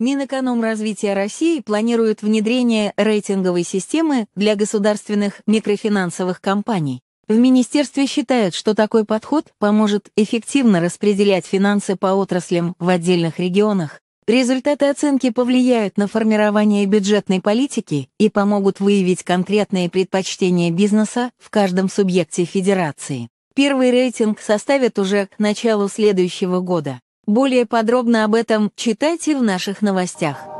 Минэкономразвития России планирует внедрение рейтинговой системы для государственных микрофинансовых компаний. В министерстве считают, что такой подход поможет эффективно распределять финансы по отраслям в отдельных регионах. Результаты оценки повлияют на формирование бюджетной политики и помогут выявить конкретные предпочтения бизнеса в каждом субъекте федерации. Первый рейтинг составят уже к началу следующего года. Более подробно об этом читайте в наших новостях.